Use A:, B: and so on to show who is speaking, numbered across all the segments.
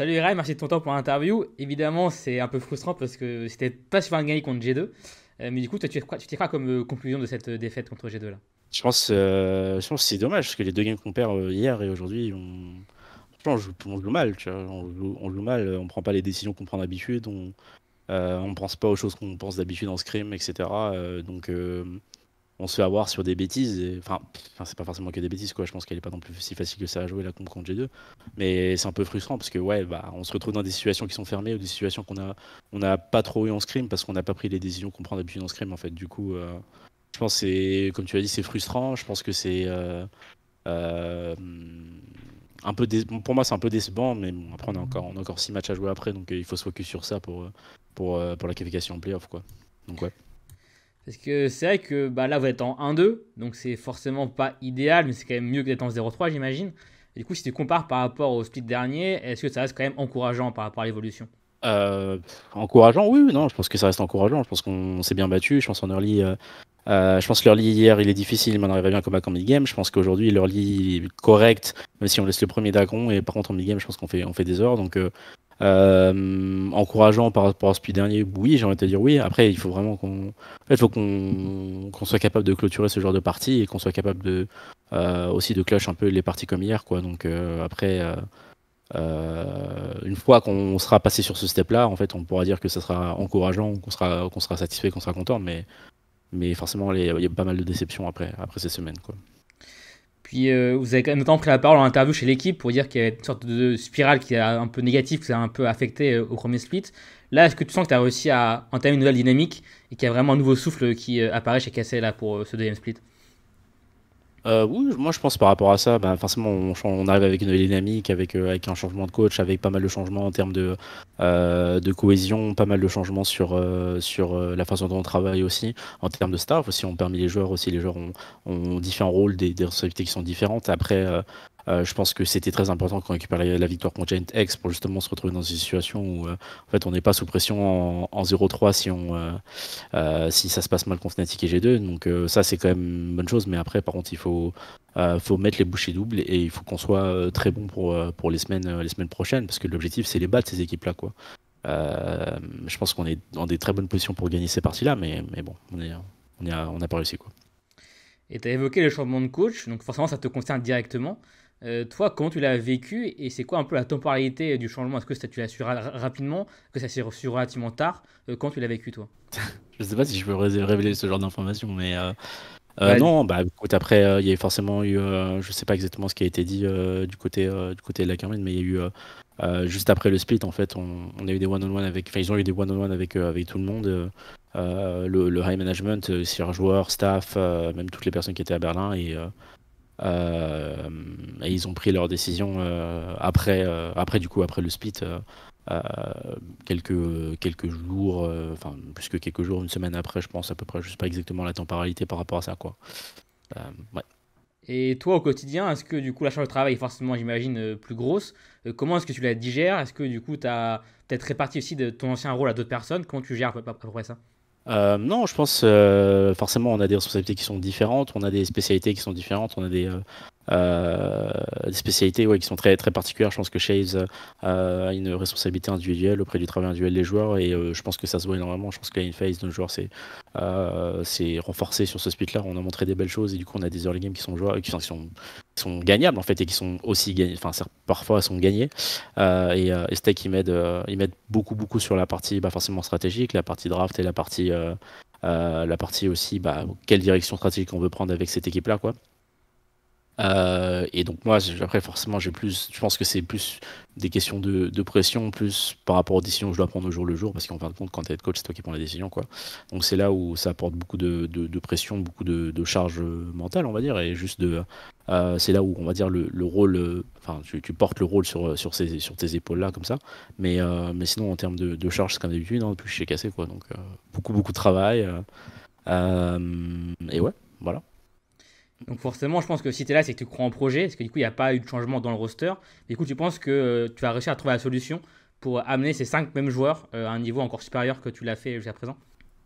A: Salut Ray, merci de ton temps pour l'interview. Évidemment, c'est un peu frustrant parce que c'était pas super gagné contre G2. Euh, mais du coup, toi, tu t'y crois comme euh, conclusion de cette euh, défaite contre G2 là
B: je pense, je pense que c'est dommage parce que les deux games qu'on perd hier et aujourd'hui, on, on, joue, mal. Tu vois, on, joue, mal, on prend pas les décisions qu'on prend d'habitude, on, on pense pas aux choses qu'on pense d'habitude en scrim, etc. donc, on se fait avoir sur des bêtises. enfin, c'est pas forcément que des bêtises, quoi. Je pense qu'elle est pas non plus si facile que ça à jouer la comp contre G2. Mais c'est un peu frustrant parce que, ouais, bah, on se retrouve dans des situations qui sont fermées ou des situations qu'on a, on n'a pas trop eu en scrim parce qu'on n'a pas pris les décisions qu'on prend d'habitude en scrim, en fait. Du coup, euh, je pense que c'est, comme tu as dit, c'est frustrant. Je pense que c'est. Euh, euh, un peu pour moi c'est un peu décevant mais bon, après on a encore on encore six matchs à jouer après donc il faut se focus sur ça pour pour, pour la qualification en playoff quoi donc ouais
A: parce que c'est vrai que bah, là, vous êtes en 1-2, donc c'est forcément pas idéal, mais c'est quand même mieux que d'être en 0-3, j'imagine. du coup, si tu compares par rapport au split dernier, est-ce que ça reste quand même encourageant par rapport à l'évolution
B: euh, Encourageant, oui, non, je pense que ça reste encourageant. Je pense qu'on s'est bien battu. Je pense en early. Euh, euh, je pense que l'early hier, il est difficile, mais on arrivait bien comme à en mid-game. Je pense qu'aujourd'hui, l'early est correct, même si on laisse le premier dragon. Et par contre, en mid-game, je pense qu'on fait, on fait des heures. Donc, euh, encourageant par rapport à ce dernier, oui, j'ai envie de dire oui. Après, il faut vraiment qu'on faut qu'on soit capable de clôturer ce genre de partie et qu'on soit capable de euh, aussi de cloche un peu les parties comme hier. Quoi. Donc euh, après, une fois qu'on sera passé sur ce step-là, en fait, on pourra dire que ça sera encourageant, qu'on sera, qu'on sera satisfait, qu'on sera content. Mais, mais forcément, il y a pas mal de déceptions après, après ces semaines. Quoi.
A: Puis euh, vous avez notamment pris la parole en interview chez l'équipe pour dire qu'il y a une sorte de spirale qui est un peu négative, qui a un peu affecté euh, au premier split. Là, est-ce que tu sens que tu as réussi à entamer une nouvelle dynamique et qu'il y a vraiment un nouveau souffle qui euh, apparaît chez là pour ce deuxième split euh, oui,
B: moi je pense par rapport à ça, ben, forcément on, arrive avec une nouvelle dynamique, avec, euh, avec un changement de coach, avec pas mal de changements en termes de, euh, de cohésion, pas mal de changements sur, euh, sur la façon dont on travaille aussi, en termes de staff aussi, on permet les joueurs aussi, les joueurs ont, ont différents rôles, des, des responsabilités qui sont différentes. Après, euh, je pense que c'était très important qu'on récupère la, victoire contre Giant X pour justement se retrouver dans une situation où euh, en fait on n'est pas sous pression en, 0-3 si on euh, si ça se passe mal contre Fnatic et G2. Donc ça c'est quand même une bonne chose, mais après par contre il faut faut mettre les bouchées doubles et il faut qu'on soit très bon pour pour les semaines les semaines prochaines parce que l'objectif c'est les battre ces équipes là quoi. je pense qu'on est dans des très bonnes positions pour gagner ces parties là,
A: mais mais bon on
B: on n'a pas réussi quoi.
A: Et tu as évoqué le changement de coach, donc forcément ça te concerne directement. Euh, toi, quand tu l'as vécu et c'est quoi un peu la temporalité du changement Est-ce que tu l'as su rapidement Que ça s'est reçu relativement tard Quand euh, tu l'as vécu, toi Je
B: sais pas si je peux révéler ce genre d'informations, mais. Euh, non, bah après, il y a forcément eu, je sais pas exactement ce qui a été dit du, côté, du côté de la Carmine, mais il y a eu, juste après le split, en fait, on, a eu des one-on-one avec, enfin, ils ont eu des one-on-one avec, tout le monde, le, high management, sire joueurs, staff, même toutes les personnes qui étaient à Berlin, et euh, et ils ont pris leur décision euh, après, euh, après, du coup, après le split. quelques, quelques jours, enfin plus que quelques jours, une semaine après, je pense à peu près. Je sais pas exactement la temporalité par rapport à ça, quoi. ouais.
A: Et toi, au quotidien, est-ce que du coup la charge de travail est forcément, j'imagine, plus grosse Comment est-ce que tu la digères Est-ce que du coup tu as peut-être réparti aussi de ton ancien rôle à d'autres personnes Comment tu gères à peu près ça
B: euh, non, je pense euh, forcément on a des responsabilités qui sont différentes, on a des spécialités qui sont différentes, on a des, euh, euh, des spécialités ouais, qui sont très, très particulières. Je pense que Shaves euh, a une responsabilité individuelle auprès du travail individuel des joueurs et euh, je pense que ça se voit énormément. Je pense que la phase de nos joueurs s'est renforcée sur ce split-là. On a montré des belles choses et du coup, on a des early games qui sont, qui sont, gagnables en fait et qui sont aussi gagnés, enfin parfois sont gagnés. et, euh, il met ils m'aident, beaucoup beaucoup sur la partie bah, forcément stratégique, la partie draft et la partie la partie aussi bah, quelle direction stratégique on veut prendre avec cette équipe là quoi. Euh, et donc moi, après forcément, j'ai plus, je pense que c'est plus des questions de, pression, plus par rapport aux décisions que je dois prendre au jour le jour, parce qu'en fin de compte, quand tu es coach, c'est toi qui prends la décision quoi. Donc c'est là où ça apporte beaucoup de, pression, beaucoup de, charge mentale, on va dire, et juste de, euh, c'est là où on va dire le, rôle, enfin tu, portes le rôle sur sur, sur tes épaules là comme ça, mais euh, mais sinon en termes de, charge, c'est comme d'habitude, hein, depuis je suis cassé, quoi. Donc beaucoup beaucoup de travail, et ouais, voilà.
A: Donc forcément, je pense que si tu es là, c'est que tu crois en projet, parce que du coup, il n'y a pas eu de changement dans le roster. Du coup, tu penses que euh, tu vas réussir à trouver la solution pour amener ces cinq mêmes joueurs euh, à un niveau encore supérieur que tu l'as fait jusqu'à présent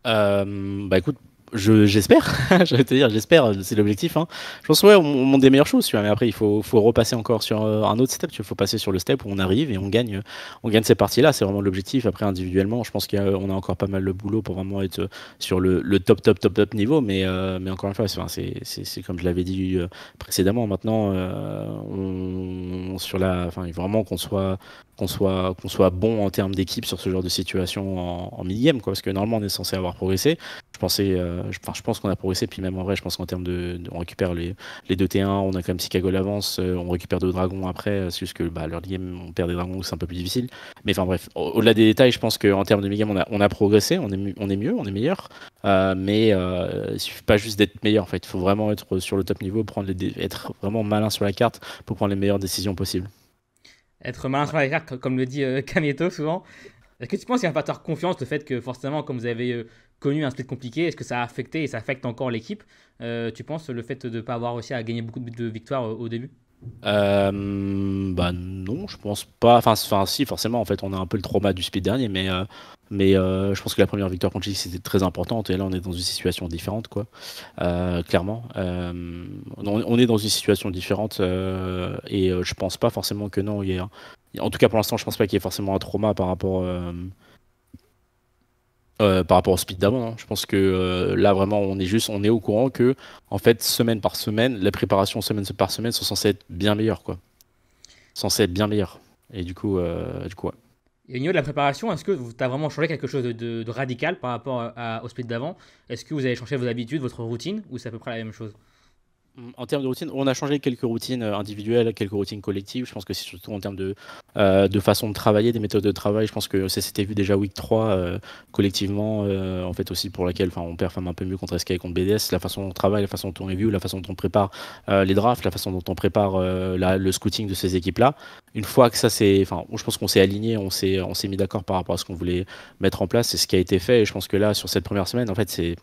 B: euh, Bah écoute, j'espère, j'allais te dire, j'espère, c'est l'objectif. Hein. Je pense, ouais, on, on, monte des meilleures choses, tu vois, mais après, il faut, faut repasser encore sur euh, un autre step, il faut passer sur le step où on arrive et on gagne, on gagne ces parties-là, c'est vraiment l'objectif. Après, individuellement, je pense qu'on a, a, encore pas mal de boulot pour vraiment être sur le, le top, top, top, top niveau, mais, euh, mais encore une fois, c'est comme je l'avais dit euh, précédemment, maintenant, on, sur la, enfin, il faut vraiment qu'on soit qu'on soit, qu'on soit bon en termes d'équipe sur ce genre de situation en, en millième, quoi, parce que normalement on est censé avoir progressé. Je pensais, euh, je, pense qu'on a progressé, puis même en vrai, je pense qu'en termes de, On récupère les, les 2 T1, on a quand même Chicago l'avance, euh, on récupère deux dragons après, euh, c'est juste que bah, leur game, on perd des dragons, c'est un peu plus difficile. Mais enfin bref, au-delà des détails, je pense qu'en termes de game, on a, on a progressé, on est, on est mieux, on est meilleur, mais il suffit pas juste d'être meilleur en fait, il faut vraiment être sur le top niveau, prendre les être vraiment malin sur la carte pour prendre les meilleures décisions possibles.
A: Être malin sur la carte, comme le dit Camieto souvent, est-ce que tu penses qu'il y a un facteur confiance, le fait que forcément, comme vous avez connu un split compliqué Est-ce que ça a affecté et ça affecte encore l'équipe euh, Tu penses le fait de ne pas avoir aussi à gagner beaucoup de victoires euh, au début
B: euh, bah non, je pense pas. Enfin, si, forcément, en fait, on a un peu le trauma du speed dernier, mais, mais je pense que la première victoire contre Chelsea c'était très importante, et là, on est dans une situation différente, quoi. clairement, on, est dans une situation différente, et je pense pas forcément que non. Il en tout cas, pour l'instant, je pense pas qu'il y ait forcément un trauma par rapport euh, par rapport au speed d'avant. Hein. Je pense que euh, là vraiment on est juste, on est au courant que en fait semaine par semaine, les préparations semaine par semaine sont censées être bien meilleures quoi, censées être bien meilleures. Et du coup, euh, du coup.
A: Et au niveau de la préparation, est-ce que tu as vraiment changé quelque chose de, radical par rapport au speed d'avant Est-ce que vous avez changé vos habitudes, votre routine, ou c'est à peu près la même chose Mm, en termes de routine, on a
B: changé quelques routines euh, individuelles, quelques routines collectives. Je pense que c'est surtout en termes de, euh, de façon de travailler, des méthodes de travail. Je pense que ça vu déjà week 3 euh, collectivement, en fait aussi pour laquelle on performe un peu mieux contre SK et contre BDS. La façon dont on travaille, la façon dont on review, la façon dont on prépare les drafts, la façon dont on prépare le scouting de ces équipes-là. Une fois que ça c'est, enfin, je pense qu'on s'est aligné, on s'est mis d'accord par rapport à ce qu'on voulait mettre en place. C'est ce qui a été fait. Et je pense que là, sur cette première semaine, en fait, c'est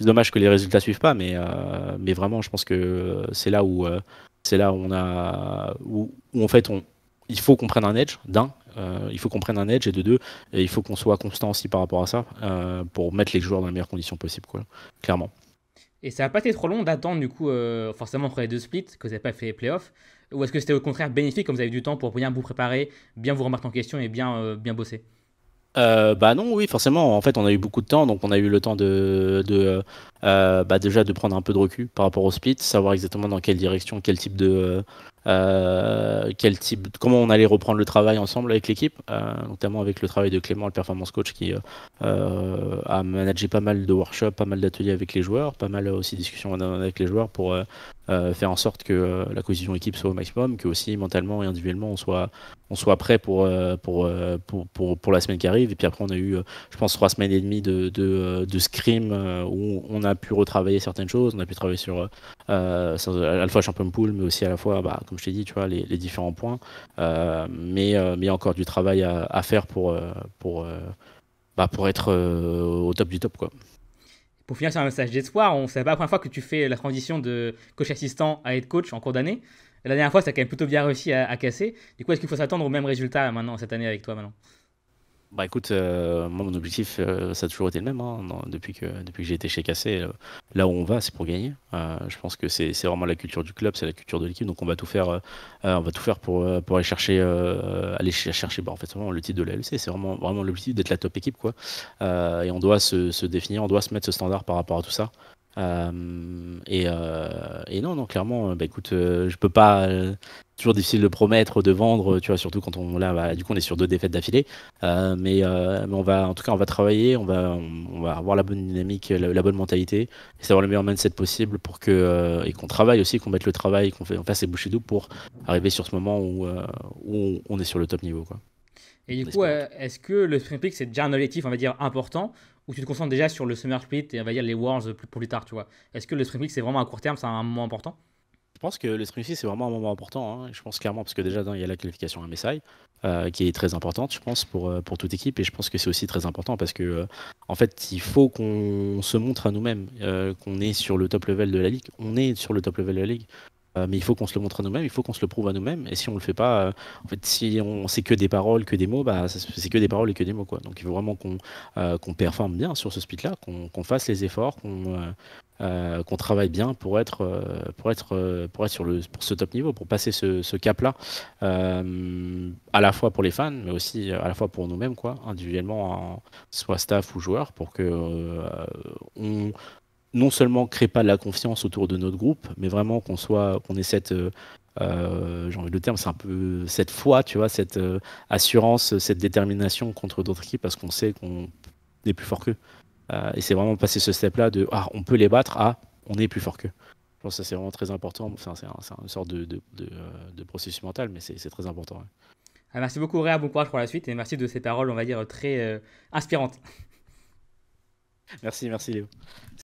B: c'est dommage que les résultats suivent pas, mais, euh, mais vraiment, je pense que c'est là où euh, c'est là où on a où, en fait on, il faut qu'on prenne un edge d'un, euh, il faut qu'on prenne un edge et de deux, et il faut qu'on soit constant aussi par rapport à ça pour mettre les joueurs dans les meilleures conditions possibles, quoi, clairement.
A: Et ça n'a pas été trop long d'attendre du coup, forcément entre les deux splits, que vous n'avez pas fait les playoffs, ou est-ce que c'était au contraire bénéfique comme vous avez du temps pour bien vous préparer, bien vous remettre en question et bien bien bosser?
B: Euh, bah non, oui, forcément. En fait, on a eu beaucoup de temps, donc on a eu le temps de, euh, bah déjà de prendre un peu de recul par rapport au split, savoir exactement dans quelle direction, quel type de, euh, euh, quel type, comment on allait reprendre le travail ensemble avec l'équipe, euh, notamment avec le travail de Clément, le performance coach, qui euh, a managé pas mal de workshops, pas mal d'ateliers avec les joueurs, pas mal aussi de discussions avec les joueurs pour faire en sorte que la cohésion équipe soit au maximum, que aussi mentalement et individuellement on soit, on soit prêt pour, pour, pour, pour, la semaine qui arrive. Et puis après, on a eu, je pense, trois semaines et demie de, de, de scrim où on a pu retravailler certaines choses, on a pu travailler sur à la fois Champion Pool, mais aussi à la fois bah, comme je t'ai dit, tu vois, les, différents points. Euh, mais, euh, mais il y a encore du travail à, faire pour, euh, pour, bah, pour être au top du top. Quoi.
A: Pour finir sur un message d'espoir, on sait pas la première fois que tu fais la transition de coach assistant à head coach en cours d'année. La dernière fois, ça a quand même plutôt bien réussi à, casser. Du coup, est-ce qu'il faut s'attendre au même résultat maintenant cette année avec toi maintenant
B: bah écoute, euh, moi mon objectif, euh, ça a toujours été le même hein, depuis que depuis que j'ai été chez Cassé. Euh, là où on va, c'est pour gagner. je pense que c'est vraiment la culture du club, c'est la culture de l'équipe. Donc on va tout faire, on va tout faire pour aller chercher aller chercher bah, en fait vraiment le titre de la LEC. C'est vraiment l'objectif d'être la top équipe quoi. et on doit se, se, définir, on doit se mettre ce standard par rapport à tout ça. Euh, euh, et, non, non, clairement, euh, bah écoute, je peux pas. toujours difficile de promettre, de vendre, tu vois, surtout quand on là, bah, du coup, on est sur deux défaites d'affilée. Mais, on va, en tout cas, on va travailler, on va, on, va avoir la bonne dynamique, la, bonne mentalité, et savoir le meilleur mindset possible pour que et qu'on travaille aussi, qu'on mette le travail, qu'on fasse les bouchées doubles pour arriver sur ce moment où, on est sur le top niveau,
A: Et du coup, est-ce que le sprint peak c'est déjà un objectif, on va dire, important où tu te concentres déjà sur le summer split et on va dire les Worlds pour plus tard, tu vois Est-ce que le spring split c'est vraiment à court terme, c'est un moment important je pense que
B: le spring split c'est vraiment un moment important. Hein. Je pense clairement parce que déjà il y a la qualification MSI euh, qui est très importante, je pense pour euh, pour toute équipe et je pense que c'est aussi très important parce que euh, en fait il faut qu'on se montre à nous-mêmes qu'on est sur le top level de la ligue. On est sur le top level de la ligue. Euh, mais il faut qu'on se le montre à nous-mêmes, il faut qu'on se le prouve à nous-mêmes. Et si on le fait pas, euh, en fait, si on sait que des paroles, que des mots, bah, c'est que des paroles et que des mots, quoi. Donc, il faut vraiment qu'on euh, qu'on performe bien sur ce speed-là, qu'on fasse les efforts, qu'on travaille bien pour être pour être pour être sur le pour ce top niveau, pour passer ce, ce cap-là, à la fois pour les fans, mais aussi à la fois pour nous-mêmes, quoi, individuellement, hein, soit staff ou joueur, pour que on non seulement crée pas de la confiance autour de notre groupe, mais vraiment qu'on soit, qu'on ait cette, euh, euh, j'ai envie de le terme, c'est un peu cette foi, tu vois, cette euh, assurance, cette détermination contre d'autres équipes parce qu'on sait qu'on est plus fort qu'eux. et c'est vraiment passer ce step-là de ah, on peut les battre à on est plus fort qu'eux. Je pense que c'est vraiment très important. c'est une sorte de, de, de, processus mental, mais c'est très important.
A: Ah, merci beaucoup, Réa. Bon courage pour la suite et merci de ces paroles, on va dire, très inspirantes. Merci, merci Léo.